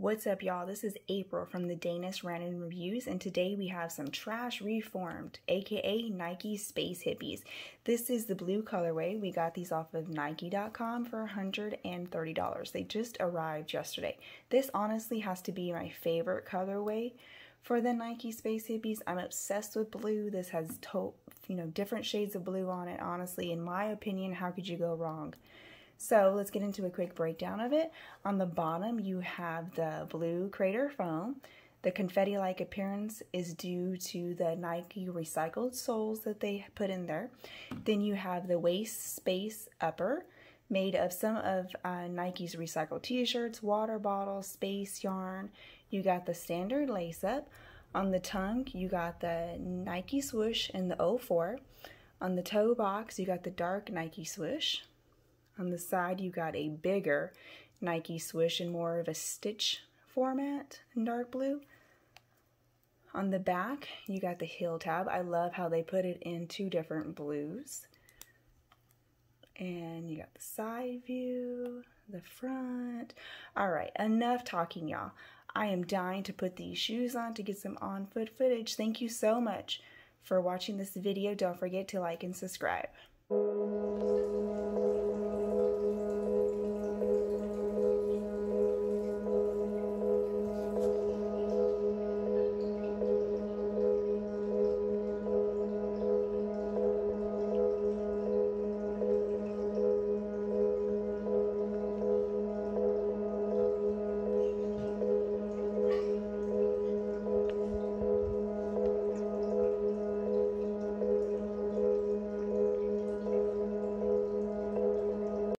What's up, y'all? This is April from the Danis Random Reviews, and today we have some Trash Reformed, aka Nike Space Hippies. This is the blue colorway. We got these off of Nike.com for $130. They just arrived yesterday. This honestly has to be my favorite colorway for the Nike Space Hippies. I'm obsessed with blue. This has you know different shades of blue on it, honestly. In my opinion, how could you go wrong? So let's get into a quick breakdown of it. On the bottom, you have the blue crater foam. The confetti-like appearance is due to the Nike recycled soles that they put in there. Then you have the waist space upper made of some of uh, Nike's recycled t-shirts, water bottles, space yarn. You got the standard lace up. On the tongue, you got the Nike swoosh and the 04. On the toe box, you got the dark Nike swoosh. On the side, you got a bigger Nike Swish in more of a stitch format in dark blue. On the back, you got the heel tab. I love how they put it in two different blues. And you got the side view, the front. All right, enough talking, y'all. I am dying to put these shoes on to get some on-foot footage. Thank you so much for watching this video. Don't forget to like and subscribe.